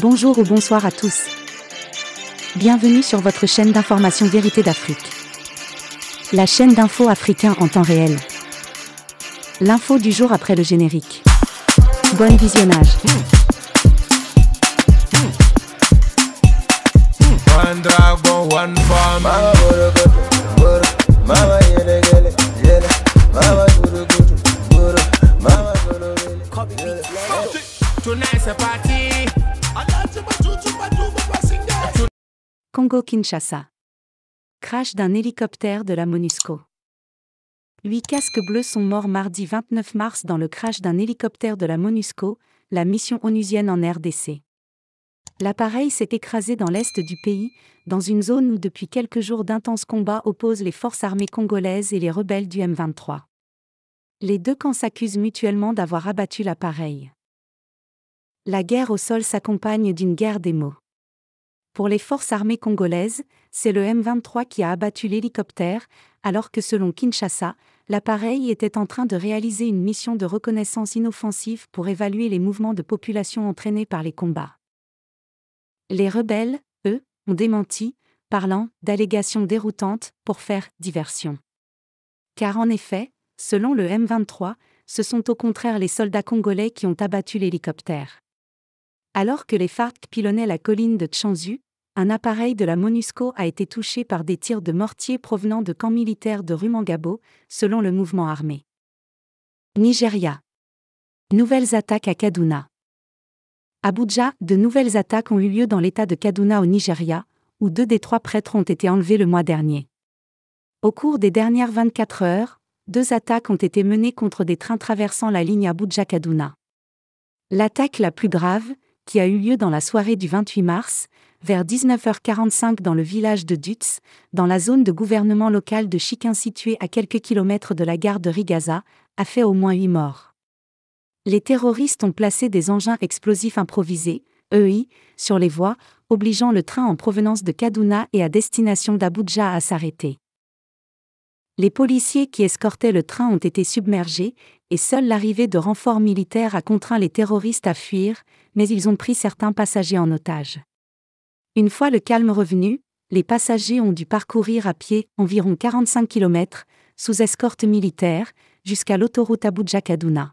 Bonjour ou bonsoir à tous. Bienvenue sur votre chaîne d'information Vérité d'Afrique. La chaîne d'info africain en temps réel. L'info du jour après le générique. Bon visionnage. Congo-Kinshasa. Crash d'un hélicoptère de la MONUSCO. Huit casques bleus sont morts mardi 29 mars dans le crash d'un hélicoptère de la MONUSCO, la mission onusienne en RDC. L'appareil s'est écrasé dans l'est du pays, dans une zone où depuis quelques jours d'intenses combats opposent les forces armées congolaises et les rebelles du M23. Les deux camps s'accusent mutuellement d'avoir abattu l'appareil. La guerre au sol s'accompagne d'une guerre des mots. Pour les forces armées congolaises, c'est le M23 qui a abattu l'hélicoptère, alors que selon Kinshasa, l'appareil était en train de réaliser une mission de reconnaissance inoffensive pour évaluer les mouvements de population entraînés par les combats. Les rebelles, eux, ont démenti, parlant d'allégations déroutantes pour faire diversion. Car en effet, selon le M23, ce sont au contraire les soldats congolais qui ont abattu l'hélicoptère. Alors que les FARC pilonnaient la colline de Tchanzu, un appareil de la MONUSCO a été touché par des tirs de mortier provenant de camps militaires de Rumangabo, selon le mouvement armé. Nigeria. Nouvelles attaques à Kaduna. Abuja, de nouvelles attaques ont eu lieu dans l'État de Kaduna au Nigeria, où deux des trois prêtres ont été enlevés le mois dernier. Au cours des dernières 24 heures, deux attaques ont été menées contre des trains traversant la ligne Abuja-Kaduna. L'attaque la plus grave, qui a eu lieu dans la soirée du 28 mars, vers 19h45 dans le village de Dutz, dans la zone de gouvernement local de Chiquin située à quelques kilomètres de la gare de Rigaza, a fait au moins 8 morts. Les terroristes ont placé des engins explosifs improvisés, EI, sur les voies, obligeant le train en provenance de Kaduna et à destination d'Abuja à s'arrêter les policiers qui escortaient le train ont été submergés, et seule l'arrivée de renforts militaires a contraint les terroristes à fuir, mais ils ont pris certains passagers en otage. Une fois le calme revenu, les passagers ont dû parcourir à pied environ 45 km, sous escorte militaire, jusqu'à l'autoroute Abuja-Kaduna.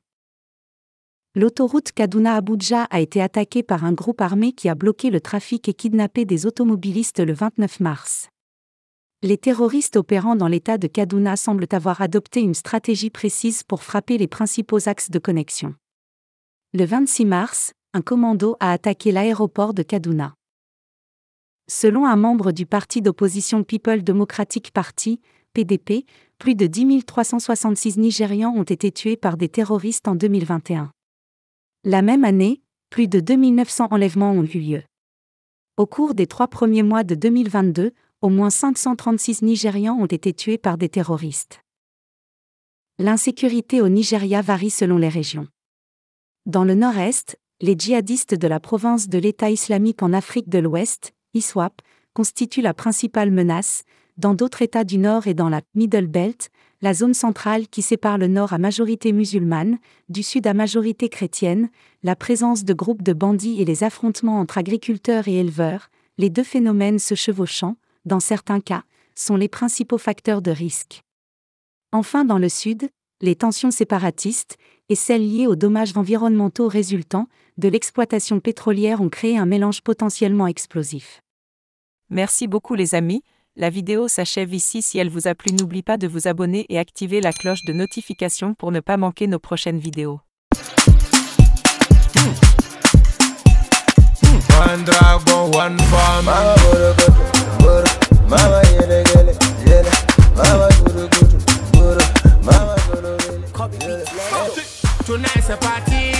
L'autoroute Kaduna-Abuja a été attaquée par un groupe armé qui a bloqué le trafic et kidnappé des automobilistes le 29 mars les terroristes opérant dans l'État de Kaduna semblent avoir adopté une stratégie précise pour frapper les principaux axes de connexion. Le 26 mars, un commando a attaqué l'aéroport de Kaduna. Selon un membre du parti d'opposition People Democratic Party, PDP, plus de 10 366 Nigérians ont été tués par des terroristes en 2021. La même année, plus de 2900 enlèvements ont eu lieu. Au cours des trois premiers mois de 2022, au moins 536 Nigérians ont été tués par des terroristes. L'insécurité au Nigeria varie selon les régions. Dans le nord-est, les djihadistes de la province de l'État islamique en Afrique de l'Ouest, ISWAP, constituent la principale menace, dans d'autres États du Nord et dans la Middle Belt, la zone centrale qui sépare le Nord à majorité musulmane, du Sud à majorité chrétienne, la présence de groupes de bandits et les affrontements entre agriculteurs et éleveurs, les deux phénomènes se chevauchant, dans certains cas, sont les principaux facteurs de risque. Enfin, dans le Sud, les tensions séparatistes et celles liées aux dommages environnementaux résultant de l'exploitation pétrolière ont créé un mélange potentiellement explosif. Merci beaucoup les amis, la vidéo s'achève ici si elle vous a plu n'oublie pas de vous abonner et activer la cloche de notification pour ne pas manquer nos prochaines vidéos. Tonight's a party